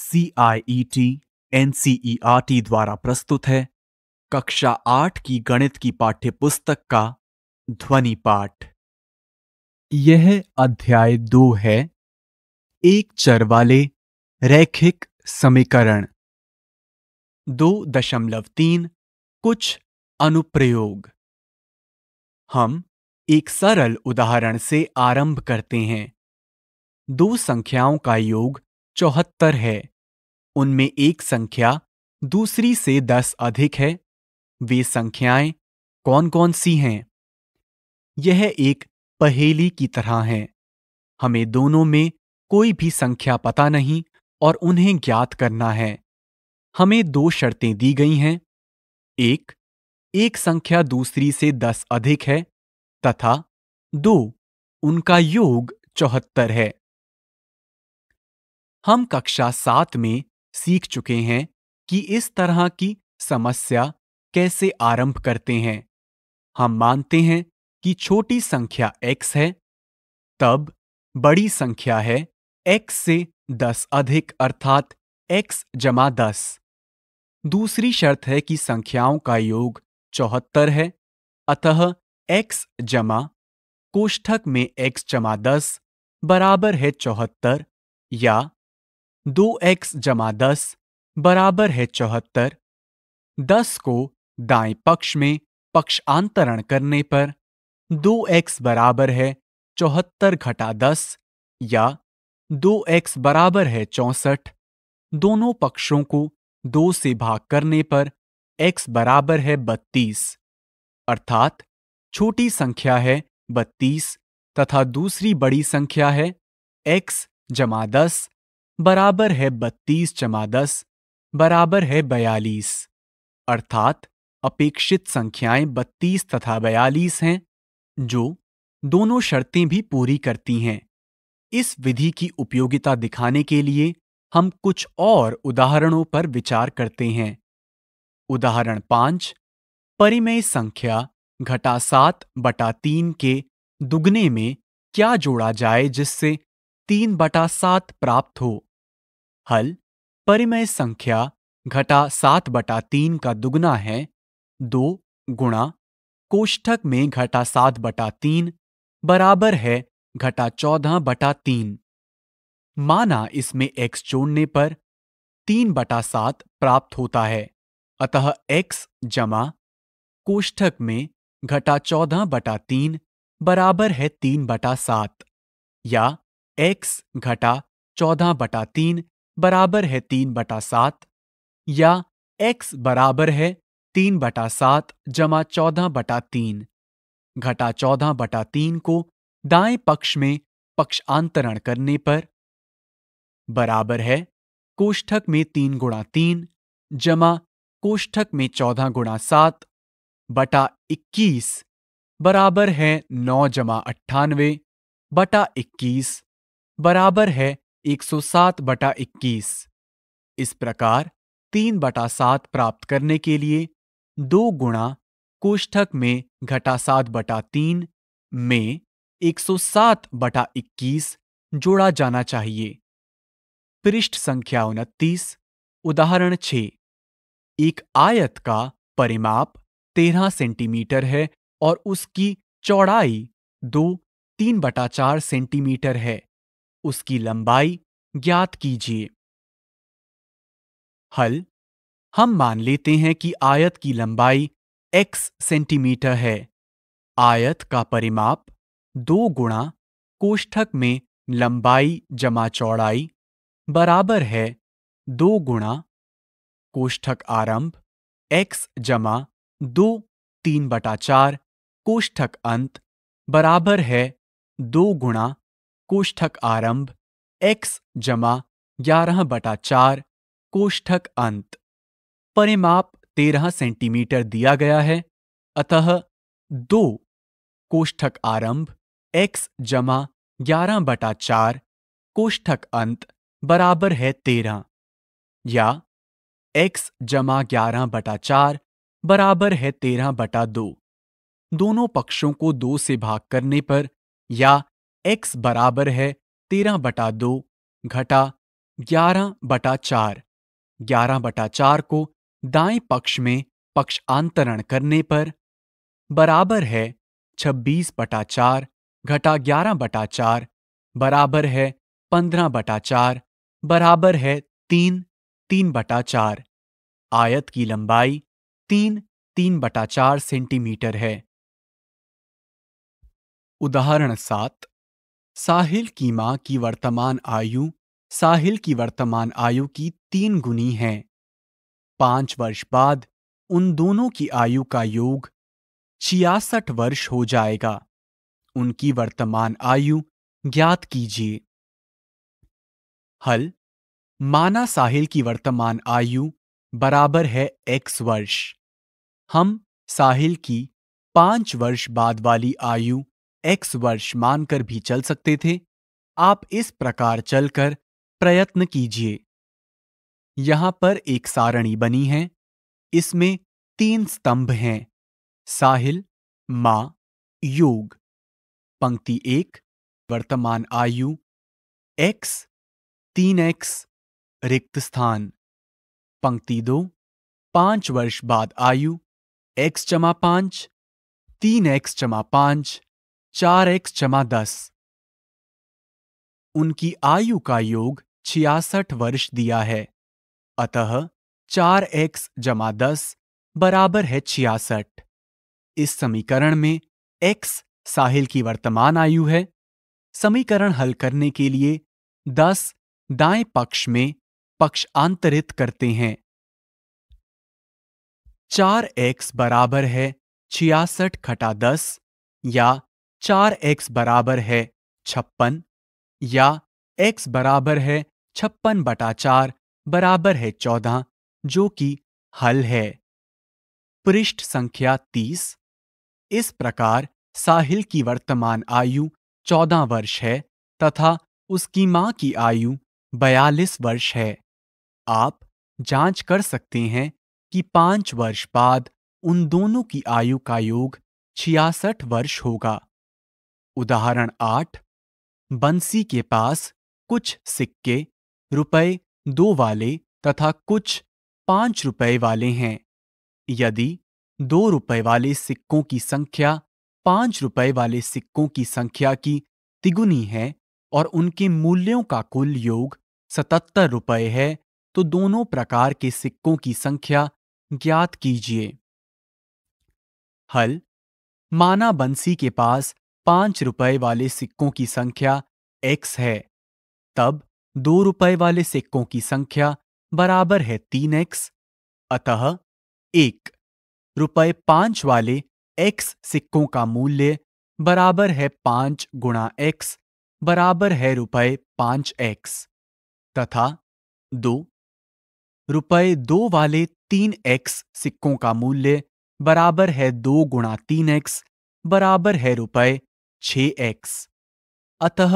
C I R T द्वारा प्रस्तुत है कक्षा आठ की गणित की पाठ्य पुस्तक का ध्वनि पाठ यह अध्याय दो है एक चर वाले रैखिक समीकरण दो दशमलव तीन कुछ अनुप्रयोग हम एक सरल उदाहरण से आरंभ करते हैं दो संख्याओं का योग चौहत्तर है उनमें एक संख्या दूसरी से दस अधिक है वे संख्याएं कौन कौन सी हैं यह एक पहेली की तरह है हमें दोनों में कोई भी संख्या पता नहीं और उन्हें ज्ञात करना है हमें दो शर्तें दी गई हैं एक एक संख्या दूसरी से दस अधिक है तथा दो उनका योग चौहत्तर है हम कक्षा सात में सीख चुके हैं कि इस तरह की समस्या कैसे आरंभ करते हैं हम मानते हैं कि छोटी संख्या x है तब बड़ी संख्या है x से 10 अधिक अर्थात x जमा दस दूसरी शर्त है कि संख्याओं का योग चौहत्तर है अतः x जमा कोष्ठक में x जमा दस बराबर है चौहत्तर या दो एक्स जमा दस बराबर है चौहत्तर दस को दाएं पक्ष में पक्षांतरण करने पर दो एक्स बराबर है चौहत्तर घटा दस या दो एक्स बराबर है चौसठ दोनों पक्षों को दो से भाग करने पर एक्स बराबर है बत्तीस अर्थात छोटी संख्या है बत्तीस तथा दूसरी बड़ी संख्या है एक्स जमा दस बराबर है बत्तीस जमा दस बराबर है बयालीस अर्थात अपेक्षित संख्याएं बत्तीस तथा बयालीस हैं जो दोनों शर्तें भी पूरी करती हैं इस विधि की उपयोगिता दिखाने के लिए हम कुछ और उदाहरणों पर विचार करते हैं उदाहरण पांच परिमेय संख्या घटा सात बटा तीन के दुगने में क्या जोड़ा जाए जिससे तीन बटा सात प्राप्त हो हल परिमेय संख्या घटा सात बटा तीन का दुगना है दो गुणा कोष्ठक में घटा सात बटा तीन बराबर है घटा चौदह बटा तीन माना इसमें x जोड़ने पर तीन बटा सात प्राप्त होता है अतः x जमा कोष्ठक में घटा चौदह बटा तीन बराबर है तीन बटा सात या x घटा चौदह बटा तीन बराबर है तीन बटा सात या x बराबर है तीन बटा सात जमा चौदह बटा तीन घटा चौदह बटा तीन को दाएं पक्ष में पक्षांतरण करने पर बराबर है कोष्ठक में तीन गुणा तीन जमा कोष्ठक में चौदह गुणा सात बटा इक्कीस बराबर है नौ जमा अट्ठानवे बटा इक्कीस बराबर है 107 बटा 21 इस प्रकार तीन बटा सात प्राप्त करने के लिए दो गुणा कोष्ठक में घटा सात बटा तीन में 107 बटा 21 जोड़ा जाना चाहिए पृष्ठ संख्या उनतीस उदाहरण 6 एक आयत का परिमाप 13 सेंटीमीटर है और उसकी चौड़ाई दो तीन बटा चार सेंटीमीटर है उसकी लंबाई ज्ञात कीजिए हल हम मान लेते हैं कि आयत की लंबाई x सेंटीमीटर है आयत का परिमाप दो गुणा कोष्ठक में लंबाई जमा चौड़ाई बराबर है दो गुणा कोष्ठक आरंभ x जमा दो तीन बटा चार कोष्ठक अंत बराबर है दो गुणा कोष्ठक आरंभ एक्स जमा ग्यारह बटा चार कोष्ठक अंत परिमाप तेरह सेंटीमीटर दिया गया है अतः दो कोष्ठक आरंभ एक्स जमा ग्यारह बटा चार कोष्ठक अंत बराबर है तेरह या एक्स जमा ग्यारह बटा चार बराबर है तेरह बटा दो दोनों पक्षों को दो से भाग करने पर या एक्स बराबर है तेरह बटा दो घटा ग्यारह बटा चार ग्यारह बटा चार को दाएं पक्ष में पक्षांतरण करने पर बराबर है छब्बीस बटा चार घटा ग्यारह बटा चार बराबर है पंद्रह बटा चार बराबर है तीन तीन बटा चार आयत की लंबाई तीन तीन बटा चार सेंटीमीटर है उदाहरण सात साहिल की मां की वर्तमान आयु साहिल की वर्तमान आयु की तीन गुनी है पांच वर्ष बाद उन दोनों की आयु का योग छियासठ वर्ष हो जाएगा उनकी वर्तमान आयु ज्ञात कीजिए हल माना साहिल की वर्तमान आयु बराबर है एक्स वर्ष हम साहिल की पांच वर्ष बाद वाली आयु एक्स वर्ष मानकर भी चल सकते थे आप इस प्रकार चलकर प्रयत्न कीजिए यहां पर एक सारणी बनी है इसमें तीन स्तंभ हैं साहिल मां योग पंक्ति एक वर्तमान आयु एक्स तीन एक्स रिक्त स्थान पंक्ति दो पांच वर्ष बाद आयु एक्स चमा पांच तीन एक्स चमा पांच चार एक्स जमा दस उनकी आयु का योग छियासठ वर्ष दिया है अतः चार एक्स जमा दस बराबर है छियासठ इस समीकरण में एक्स साहिल की वर्तमान आयु है समीकरण हल करने के लिए दस दाएं पक्ष में पक्ष आंतरित करते हैं चार एक्स बराबर है छियासठ खटा दस या चार एक्स बराबर है छप्पन या एक्स बराबर है छप्पन बटा चार बराबर है चौदह जो कि हल है पृष्ठ संख्या तीस इस प्रकार साहिल की वर्तमान आयु चौदह वर्ष है तथा उसकी मां की आयु बयालीस वर्ष है आप जांच कर सकते हैं कि पांच वर्ष बाद उन दोनों की आयु का योग छियासठ वर्ष होगा उदाहरण आठ बंसी के पास कुछ सिक्के रुपए दो वाले तथा कुछ पांच रुपए वाले हैं यदि दो रुपए वाले सिक्कों की संख्या पांच रुपए वाले सिक्कों की संख्या की तिगुनी है और उनके मूल्यों का कुल योग सतहत्तर रुपए है तो दोनों प्रकार के सिक्कों की संख्या ज्ञात कीजिए हल माना बंसी के पास पांच रुपए वाले सिक्कों की संख्या एक्स है तब दो रुपए वाले सिक्कों की संख्या बराबर है तीन एक्स अतः एक रुपए पांच वाले एक्स सिक्कों का मूल्य बराबर है पांच गुणा एक्स बराबर है रुपए पांच एक्स तथा दो रुपए दो वाले तीन एक्स सिक्कों का मूल्य बराबर है दो गुणा तीन एक्स बराबर है रुपए छ एक्स अतः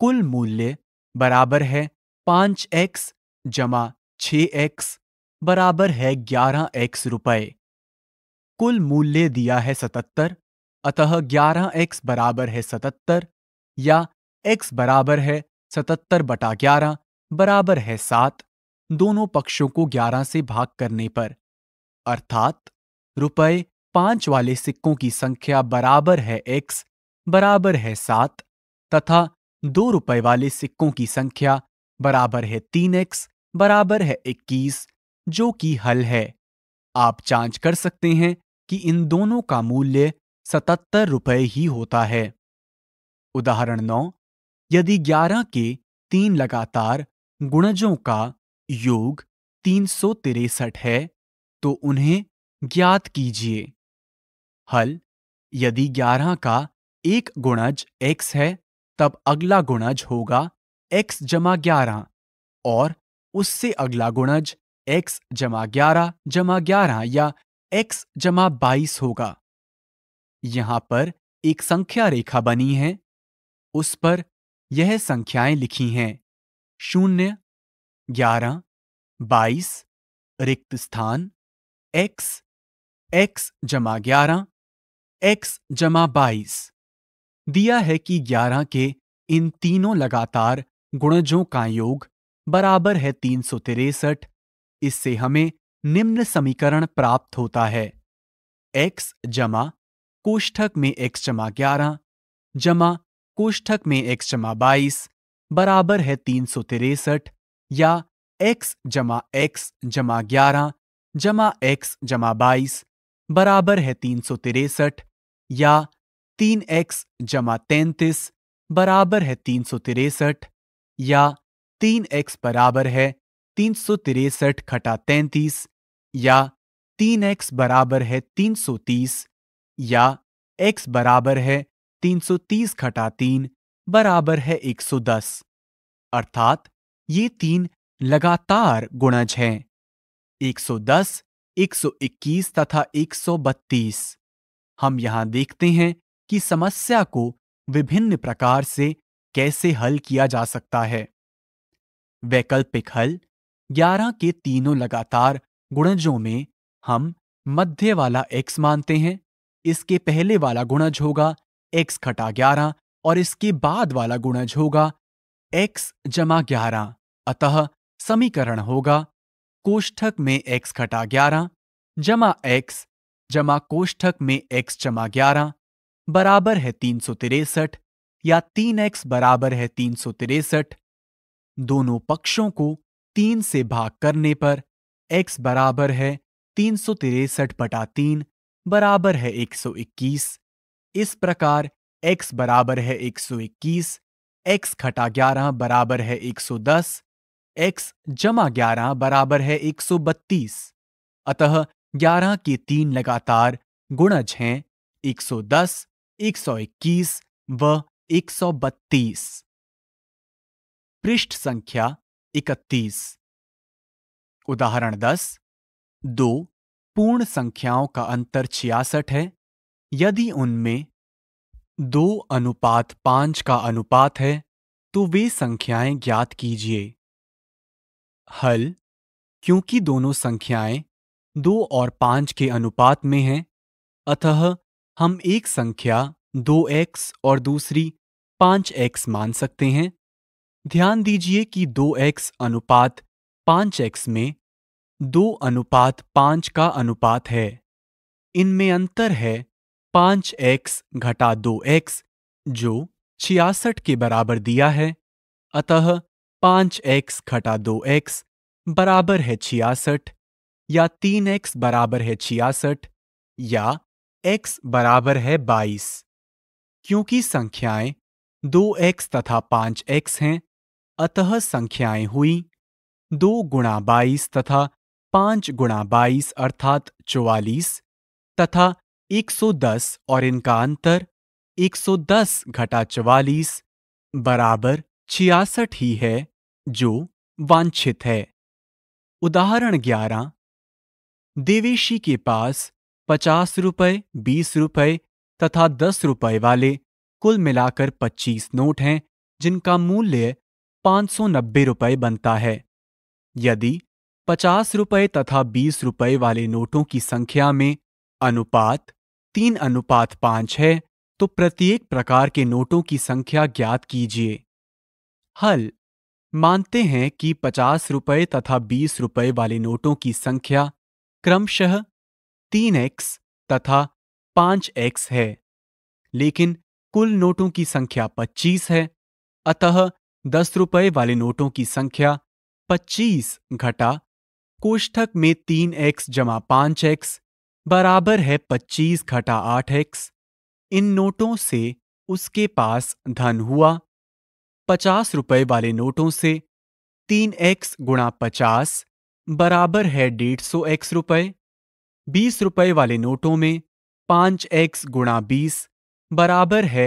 कुल मूल्य बराबर है पांच एक्स जमा छ एक्स बराबर है ग्यारह एक्स रुपये कुल मूल्य दिया है सतहत्तर अतः ग्यारह एक्स बराबर है सतहत्तर या एक्स बराबर है सतहत्तर बटा ग्यारह बराबर है सात दोनों पक्षों को ग्यारह से भाग करने पर अर्थात रुपए पांच वाले सिक्कों की संख्या बराबर है एक्स बराबर है सात तथा दो रुपए वाले सिक्कों की संख्या बराबर है तीन एक्स बराबर है इक्कीस जो कि हल है आप जांच कर सकते हैं कि इन दोनों का मूल्य सतहत्तर रुपये ही होता है उदाहरण नौ यदि ग्यारह के तीन लगातार गुणजों का योग तीन सौ तिरसठ है तो उन्हें ज्ञात कीजिए हल यदि ग्यारह का एक गुणज x है तब अगला गुणज होगा x जमा ग्यारह और उससे अगला गुणज x जमा ग्यारह जमा ग्यारह या x जमा बाईस होगा यहां पर एक संख्या रेखा बनी है उस पर यह संख्याएं लिखी हैं शून्य ग्यारह बाईस रिक्त स्थान x x जमा ग्यारह x जमा बाईस दिया है कि ग्यारह के इन तीनों लगातार गुणजों का योग बराबर है तीन सौ तिरसठ इससे हमें निम्न समीकरण प्राप्त होता है x जमा कोष्ठक में x जमा ग्यारह जमा कोष्ठक में x जमा बाईस बराबर है तीन सौ या x जमा x जमा ग्यारह जमा x जमा बाईस बराबर है तीन सौ तिरसठ या तीन एक्स जमा तैंतीस बराबर है तीन सौ तिरसठ या तीन एक्स बराबर है तीन सौ तिरसठ खटा तैंतीस या तीन एक्स बराबर है तीन सौ तीस या एक्स बराबर है तीन सौ तीस खटा तीन बराबर है एक सौ दस अर्थात ये तीन लगातार गुणज हैं एक एक सौ दस सौ इक्कीस तथा एक सौ बत्तीस हम यहां देखते हैं कि समस्या को विभिन्न प्रकार से कैसे हल किया जा सकता है वैकल्पिक हल 11 के तीनों लगातार गुणजों में हम मध्य वाला x मानते हैं इसके पहले वाला गुणज होगा x खटा ग्यारह और इसके बाद वाला गुणज होगा x जमा ग्यारह अतः समीकरण होगा कोष्ठक में x खटा ग्यारह जमा x जमा कोष्ठक में x जमा ग्यारह बराबर है तीन सौ तिरसठ या तीन एक्स बराबर है तीन सौ तिरसठ दोनों पक्षों को तीन से भाग करने पर एक्स बराबर है तीन सौ तिरसठ बटा तीन बराबर है एक सौ इक्कीस इस प्रकार x बराबर है एक सौ इक्कीस एक्स घटा ग्यारह बराबर है एक सौ दस एक्स जमा ग्यारह बराबर है एक सौ बत्तीस अतः ग्यारह के तीन लगातार गुणज हैं एक सौ दस 121 व 132 पृष्ठ संख्या 31 उदाहरण 10 दो पूर्ण संख्याओं का अंतर छियासठ है यदि उनमें दो अनुपात पांच का अनुपात है तो वे संख्याएं ज्ञात कीजिए हल क्योंकि दोनों संख्याएं दो और पांच के अनुपात में हैं अतः हम एक संख्या दो एक्स और दूसरी पांच एक्स मान सकते हैं ध्यान दीजिए कि दो एक्स अनुपात पांच एक्स में दो अनुपात पांच का अनुपात है इनमें अंतर है पांच एक्स घटा दो एक्स जो छियासठ के बराबर दिया है अतः पांच एक्स घटा दो एक्स बराबर है छियासठ या तीन एक्स बराबर है छियासठ या x बराबर है 22। क्योंकि संख्याएं 2x तथा 5x हैं अतः संख्याएं हुई दो गुणा बाईस तथा पांच गुणा बाईस अर्थात चौवालीस तथा 110 और इनका अंतर 110 घटा चवालीस बराबर छियासठ ही है जो वांछित है उदाहरण 11 देवेशी के पास पचास रुपये बीस रुपये तथा दस रुपये वाले कुल मिलाकर पच्चीस नोट हैं जिनका मूल्य पाँच सौ नब्बे रुपये बनता है यदि पचास रुपये तथा बीस रुपये वाले नोटों की संख्या में अनुपात तीन अनुपात पाँच है तो प्रत्येक प्रकार के नोटों की संख्या ज्ञात कीजिए हल मानते हैं कि पचास रुपये तथा बीस रुपये वाले नोटों की संख्या क्रमशः तीन एक्स तथा पांच एक्स है लेकिन कुल नोटों की संख्या पच्चीस है अतः दस रुपए वाले नोटों की संख्या पच्चीस घटा कोष्ठक में तीन एक्स जमा पांच एक्स बराबर है पच्चीस घटा आठ एक्स इन नोटों से उसके पास धन हुआ पचास रुपए वाले नोटों से तीन एक्स गुणा पचास बराबर है डेढ़ सौ एक्स रुपये बीस रुपए वाले नोटों में पांच एक्स गुणा बीस बराबर है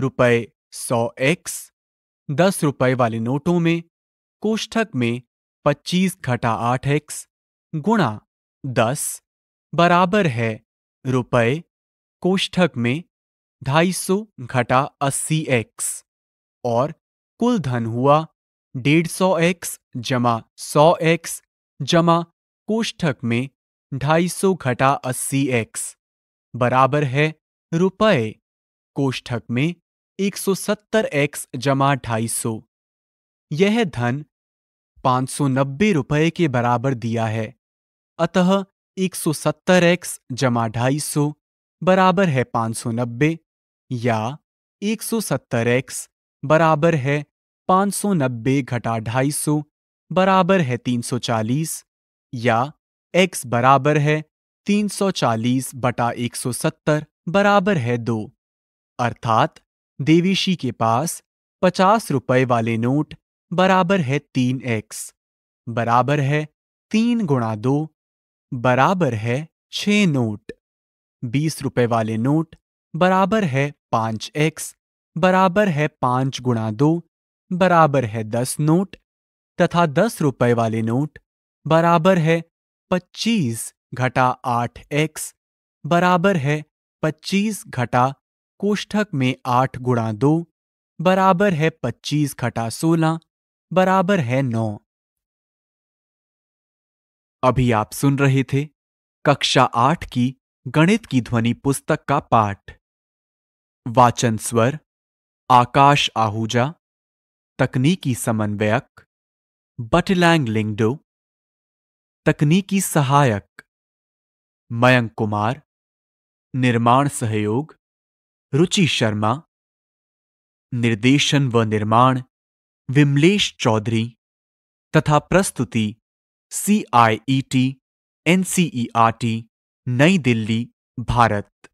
रुपए सौ एक्स दस रुपए वाले नोटों में कोष्ठक में पच्चीस घटा आठ एक्स गुणा दस बराबर है रुपए कोष्ठक में ढाई सौ घटा अस्सी एक्स और कुल धन हुआ डेढ़ सौ एक्स जमा सौ एक्स जमा कोष्ठक में ढाई सौ घटा अस्सी एक्स बराबर है रुपये कोष्ठक में एक सौ सत्तर एक्स जमा ढाई सौ यह धन सौ नब्बे रुपए के बराबर दिया है अतः एक सौ सत्तर एक्स जमा ढाई सौ बराबर है सौ नब्बे या एक सौ सत्तर एक्स बराबर है सौ नब्बे घटा ढाई सौ बराबर है तीन सौ चालीस या एक्स बराबर है 340 बटा एक बराबर है दो अर्थात देवीशी के पास पचास रुपए वाले नोट बराबर है तीन एक्स बराबर है तीन गुणा दो बराबर है छ नोट बीस रुपए वाले नोट बराबर है पांच एक्स बराबर है पांच गुणा दो बराबर है दस नोट तथा दस रुपए वाले नोट बराबर है पच्चीस घटा आठ एक्स बराबर है पच्चीस घटा कोष्ठक में आठ गुणा दो बराबर है पच्चीस घटा सोलह बराबर है नौ अभी आप सुन रहे थे कक्षा आठ की गणित की ध्वनि पुस्तक का पाठ वाचन स्वर आकाश आहूजा तकनीकी समन्वयक बटलैंग लिंगडो तकनीकी सहायक मयंक कुमार निर्माण सहयोग रुचि शर्मा निर्देशन व निर्माण विमलेश चौधरी तथा प्रस्तुति C I E T N C E R T Nai Delhi Bharat